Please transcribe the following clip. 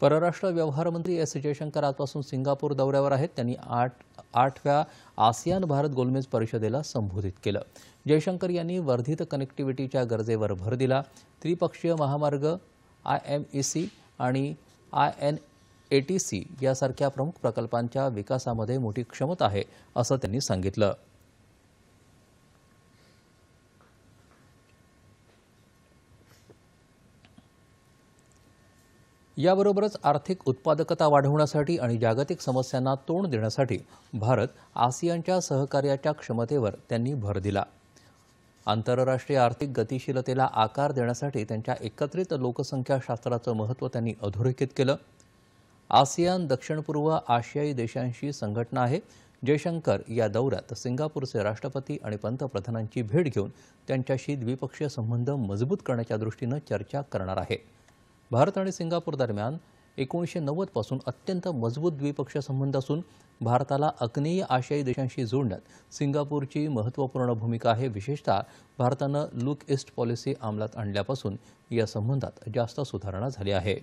परराष्ट्र व्यवहार मंत्री एस जयशंकर आजपासून सिंगापूर दौऱ्यावर आहेत त्यांनी आठ आठव्या आसियान भारत गोलमेज परिषदेला संबोधित केलं जयशंकर यांनी वर्धित कनेक्टिव्हिटीच्या गरजेवर भर दिला त्रिपक्षीय महामार्ग आय एम ई सी आणि I N A T C यासारख्या प्रमुख प्रकल्पांच्या विकासामध्ये मोठी क्षमता आहे असं त्यांनी सांगितलं याबरोबरच आर्थिक उत्पादकता वाढवण्यासाठी आणि जागतिक समस्यांना तोंड देण्यासाठी भारत आसियानच्या सहकार्याच्या क्षमतेवर त्यांनी भर दिला आंतरराष्ट्रीय आर्थिक गतिशीलतेला आकार देण्यासाठी त्यांच्या एकत्रित लोकसंख्याशास्त्राचं महत्त्व त्यांनी अधोरेखित केलं आसियान दक्षिणपूर्व आशियाई देशांशी संघटना आहे जयशंकर या दौऱ्यात सिंगापूरचे राष्ट्रपती आणि पंतप्रधानांची भेट घेऊन त्यांच्याशी द्विपक्षीय संबंध मजबूत करण्याच्या दृष्टीनं चर्चा करणार आहे भारत आणि सिंगापूर दरम्यान एकोणीसशे नव्वदपासून अत्यंत मजबूत द्विपक्षीय संबंध असून भारताला अग्नेय आशियाई देशांशी जोडण्यात सिंगापूरची महत्त्वपूर्ण भूमिका आहे विशेषतः भारतानं लुक ईस्ट पॉलिसी अंमलात आणल्यापासून या संबंधात जास्त सुधारणा झाली आहे